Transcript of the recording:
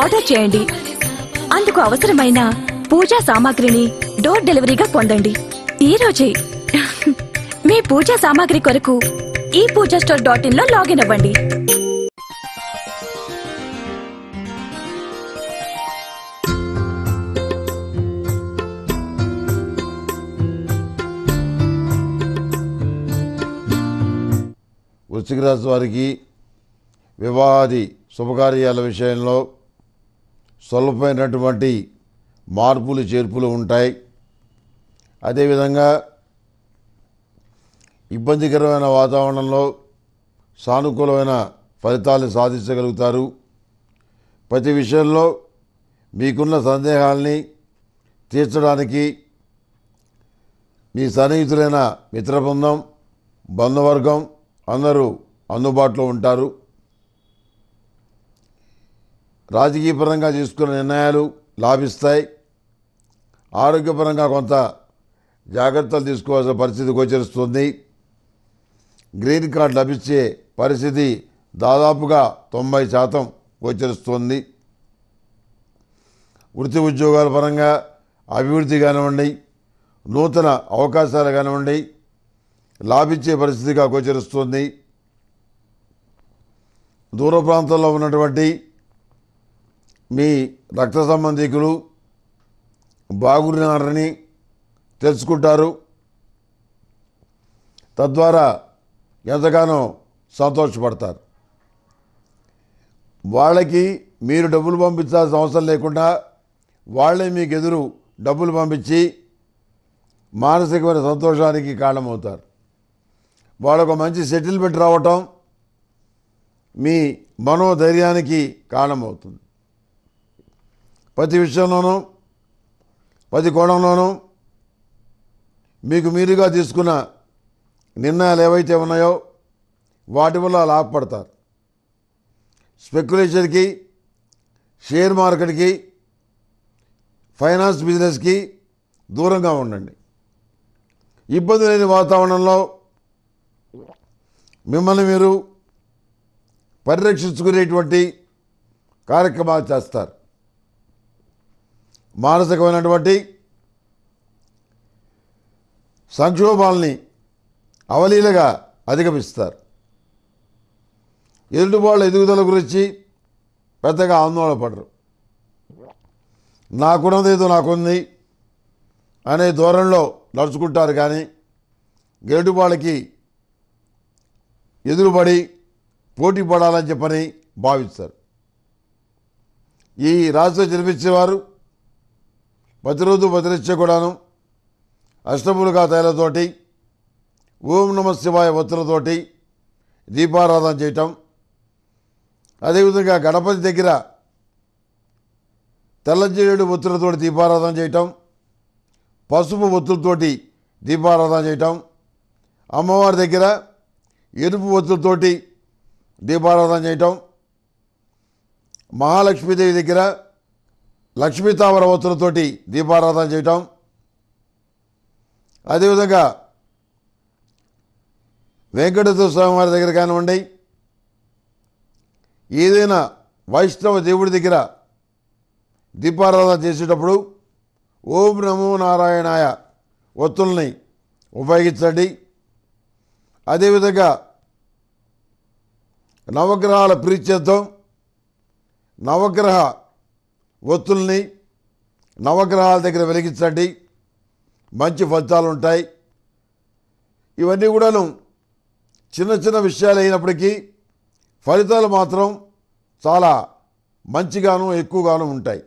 order చేయండి అందుకు అవసరమైన పూజా సామాగ్రిని డోర్ డెలివరీగా పొందండి ఈ రోజే మీ పూజా సామాగ్రి కొరకు ఈ పూజా స్టోర్ డాట్ ఇన్ లో లాగిన్ అవ్వండి వృశ్చిక రాశి వారికి వివాహాది శుభకార్యాల విషయంలో సులభమైనటువంటి మార్పులు చేర్పులు ఉంటాయి అదేవిధంగా ఇబ్బందికరమైన వాతావరణంలో సానుకూలమైన ఫలితాలు సాధించగలుగుతారు ప్రతి విషయంలో మీకున్న సందేహాల్ని తీర్చడానికి మీ సన్నిహితులైన మిత్రబృందం బంధువర్గం అందరూ అందుబాటులో ఉంటారు రాజకీయపరంగా తీసుకున్న నిర్ణయాలు లాభిస్తాయి ఆరోగ్యపరంగా కొంత జాగ్రత్తలు తీసుకోవాల్సిన పరిస్థితి గోచరిస్తుంది గ్రీన్ కార్డ్ లభించే పరిస్థితి దాదాపుగా తొంభై శాతం గోచరిస్తుంది వృత్తి ఉద్యోగాల పరంగా అభివృద్ధి కానివ్వండి నూతన అవకాశాలు కానివ్వండి లాభించే పరిస్థితిగా గోచరిస్తుంది దూర ప్రాంతాల్లో ఉన్నటువంటి మీ రక్త సంబంధికులు బాగున్నారని తెలుసుకుంటారు తద్వారా ఎంతగానో సంతోషపడతారు వాళ్ళకి మీరు డబ్బులు పంపించాల్సిన అవసరం లేకుండా వాళ్ళే మీకు ఎదురు డబ్బులు పంపించి మానసికమైన సంతోషానికి కారణమవుతారు వాళ్ళకు మంచి సెటిల్మెంట్ రావటం మీ మనోధైర్యానికి కారణమవుతుంది ప్రతి విషయంలోనూ ప్రతి కోణంలోనూ మీకు మీరుగా తీసుకున్న నిర్ణయాలు ఏవైతే ఉన్నాయో వాటి వల్ల లాభపడతారు స్పెక్యులేషన్కి షేర్ మార్కెట్కి ఫైనాన్స్ బిజినెస్కి దూరంగా ఉండండి ఇబ్బంది లేని వాతావరణంలో మిమ్మల్ని మీరు పరిరక్షించుకునేటువంటి కార్యక్రమాలు చేస్తారు మానసికమైనటువంటి సంక్షోభాలని అవలీలగా అధిగమిస్తారు ఎదుటి వాళ్ళ ఎదుగుదల గురించి పెద్దగా ఆందోళనపడరు నాకున్నది ఏదో నాకుంది అనే ధోరణిలో నడుచుకుంటారు కానీ గెలుటి వాళ్ళకి ఎదురుపడి పోటీ పడాలని చెప్పని భావిస్తారు ఈ రాజుతో జన్మించేవారు ప్రతిరోజు వదిలిచ్చే కూడాను అష్టములుగా తైలతోటి ఓం నమ శివాయ వత్తులతోటి దీపారాధన చేయటం అదేవిధంగా గణపతి దగ్గర తెల్లంచేడు ఒత్తులతోటి దీపారాధన చేయటం పసుపు ఒత్తులతోటి దీపారాధన చేయటం అమ్మవారి దగ్గర ఎరుపు ఒత్తులతోటి దీపారాధన చేయటం మహాలక్ష్మీదేవి దగ్గర లక్ష్మీతామర ఒత్తులతోటి దీపారాధన చేయటం అదేవిధంగా వెంకటేశ్వర స్వామివారి దగ్గర కానివ్వండి ఏదైనా వైష్ణవ దేవుడి దగ్గర దీపారాధన చేసేటప్పుడు ఓం నమో నారాయణాయ ఒత్తుల్ని ఉపయోగించండి అదేవిధంగా నవగ్రహాల ప్రీత్యర్థం నవగ్రహ ఒత్తుల్ని నవగ్రహాల దగ్గర వెలిగించండి మంచి ఫలితాలు ఉంటాయి ఇవన్నీ కూడాను చిన్న చిన్న విషయాలు అయినప్పటికీ ఫలితాలు మాత్రం చాలా మంచిగాను ఎక్కువగాను ఉంటాయి